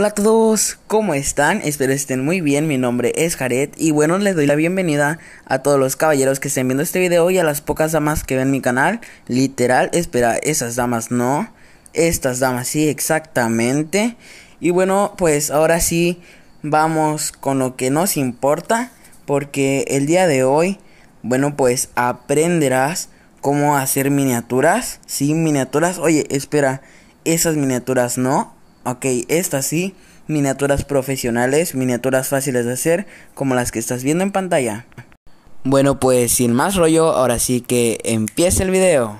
Hola a todos, ¿cómo están? Espero estén muy bien, mi nombre es Jared y bueno, les doy la bienvenida a todos los caballeros que estén viendo este video y a las pocas damas que ven mi canal. Literal, espera, esas damas no, estas damas sí, exactamente. Y bueno, pues ahora sí vamos con lo que nos importa porque el día de hoy, bueno, pues aprenderás cómo hacer miniaturas, sí, miniaturas. Oye, espera, esas miniaturas no, Ok, estas sí, miniaturas profesionales, miniaturas fáciles de hacer, como las que estás viendo en pantalla. Bueno, pues sin más rollo, ahora sí que empiece el video.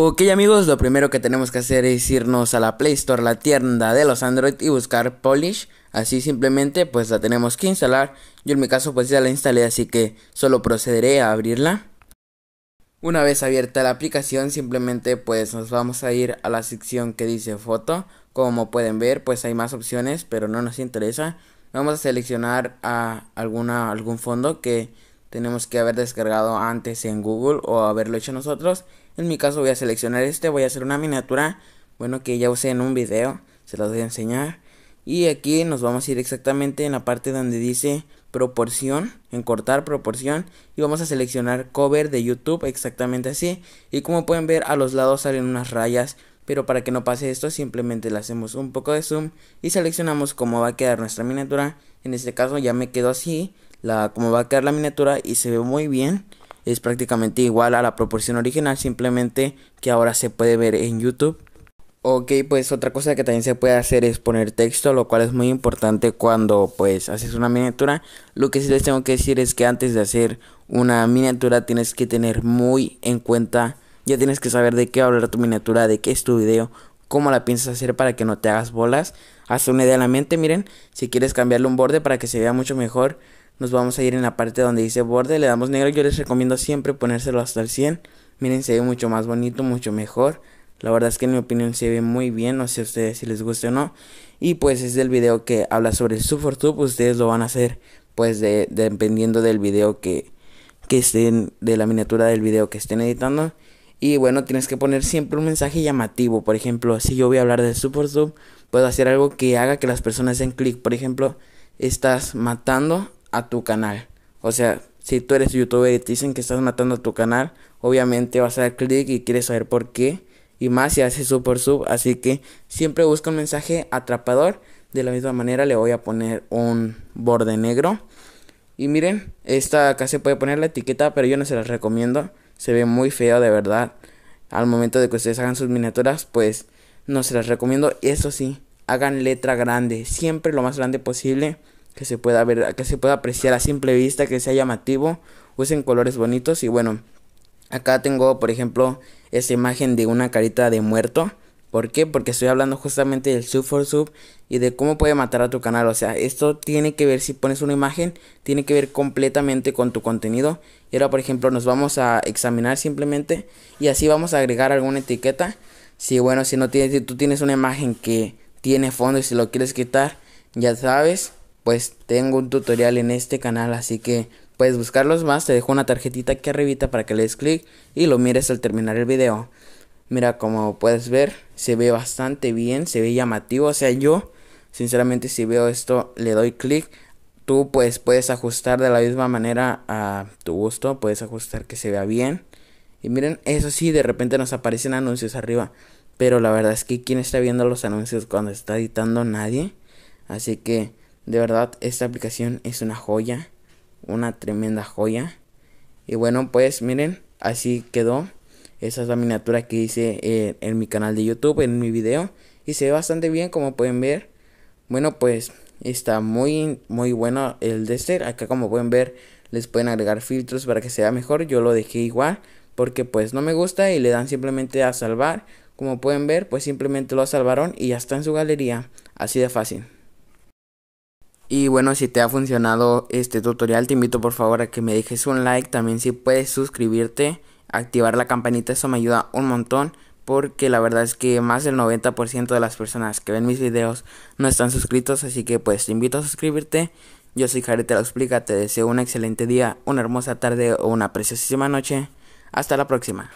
Ok amigos, lo primero que tenemos que hacer es irnos a la Play Store, la tienda de los Android y buscar Polish. Así simplemente pues la tenemos que instalar. Yo en mi caso pues ya la instalé así que solo procederé a abrirla. Una vez abierta la aplicación simplemente pues nos vamos a ir a la sección que dice foto. Como pueden ver pues hay más opciones pero no nos interesa. Vamos a seleccionar a alguna, algún fondo que tenemos que haber descargado antes en Google o haberlo hecho nosotros. En mi caso voy a seleccionar este, voy a hacer una miniatura, bueno que ya usé en un video, se los voy a enseñar. Y aquí nos vamos a ir exactamente en la parte donde dice proporción, en cortar proporción y vamos a seleccionar cover de YouTube exactamente así. Y como pueden ver a los lados salen unas rayas pero para que no pase esto simplemente le hacemos un poco de zoom y seleccionamos cómo va a quedar nuestra miniatura. En este caso ya me quedó así la, como va a quedar la miniatura y se ve muy bien. Es prácticamente igual a la proporción original, simplemente que ahora se puede ver en YouTube. Ok, pues otra cosa que también se puede hacer es poner texto, lo cual es muy importante cuando pues haces una miniatura. Lo que sí les tengo que decir es que antes de hacer una miniatura tienes que tener muy en cuenta, ya tienes que saber de qué va a hablar tu miniatura, de qué es tu video, cómo la piensas hacer para que no te hagas bolas. Haz una idea en la mente, miren, si quieres cambiarle un borde para que se vea mucho mejor, nos vamos a ir en la parte donde dice borde, le damos negro. Yo les recomiendo siempre ponérselo hasta el 100. Miren, se ve mucho más bonito, mucho mejor. La verdad es que en mi opinión se ve muy bien, no sé a ustedes si les guste o no. Y pues es el video que habla sobre su sub. Pues ustedes lo van a hacer pues dependiendo del video que, que estén, de la miniatura del video que estén editando. Y bueno, tienes que poner siempre un mensaje llamativo. Por ejemplo, si yo voy a hablar de super sub. puedo hacer algo que haga que las personas den clic. Por ejemplo, estás matando a tu canal. O sea, si tú eres youtuber y te dicen que estás matando a tu canal, obviamente vas a dar clic y quieres saber por qué. Y más si hace sub por sub. Así que siempre busca un mensaje atrapador. De la misma manera le voy a poner un borde negro. Y miren, esta acá se puede poner la etiqueta, pero yo no se las recomiendo. Se ve muy feo de verdad. Al momento de que ustedes hagan sus miniaturas, pues no se las recomiendo. Eso sí, hagan letra grande, siempre lo más grande posible que se pueda ver, que se pueda apreciar a simple vista, que sea llamativo, usen colores bonitos y bueno, acá tengo por ejemplo esta imagen de una carita de muerto. ¿Por qué? Porque estoy hablando justamente del sub for sub y de cómo puede matar a tu canal. O sea, esto tiene que ver si pones una imagen, tiene que ver completamente con tu contenido. Y ahora, por ejemplo, nos vamos a examinar simplemente y así vamos a agregar alguna etiqueta. Si bueno, si no tienes, si tú tienes una imagen que tiene fondo y si lo quieres quitar, ya sabes pues tengo un tutorial en este canal, así que puedes buscarlos más. Te dejo una tarjetita aquí arribita para que le des clic y lo mires al terminar el video. Mira, como puedes ver, se ve bastante bien, se ve llamativo. O sea, yo, sinceramente, si veo esto, le doy clic. Tú, pues, puedes ajustar de la misma manera a tu gusto. Puedes ajustar que se vea bien. Y miren, eso sí, de repente nos aparecen anuncios arriba. Pero la verdad es que quién está viendo los anuncios cuando está editando nadie. Así que de verdad, esta aplicación es una joya, una tremenda joya. Y bueno, pues miren, así quedó. Esa es la miniatura que hice eh, en mi canal de YouTube, en mi video. Y se ve bastante bien, como pueden ver. Bueno, pues está muy, muy bueno el de ser. Este. Acá, como pueden ver, les pueden agregar filtros para que sea mejor. Yo lo dejé igual porque pues no me gusta y le dan simplemente a salvar. Como pueden ver, pues simplemente lo salvaron y ya está en su galería. Así de fácil. Y bueno, si te ha funcionado este tutorial, te invito por favor a que me dejes un like. También si puedes suscribirte, activar la campanita, eso me ayuda un montón. Porque la verdad es que más del 90% de las personas que ven mis videos no están suscritos. Así que pues te invito a suscribirte. Yo soy Jared, te lo explica. Te deseo un excelente día, una hermosa tarde o una preciosísima noche. Hasta la próxima.